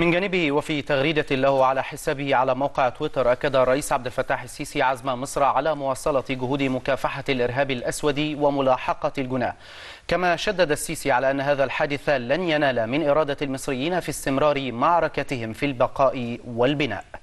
من جانبه وفي تغريدة له على حسابه على موقع تويتر أكد الرئيس عبد الفتاح السيسي عزم مصر على مواصلة جهود مكافحة الإرهاب الأسود وملاحقة الجناه كما شدد السيسي على أن هذا الحادث لن ينال من إرادة المصريين في استمرار معركتهم في البقاء والبناء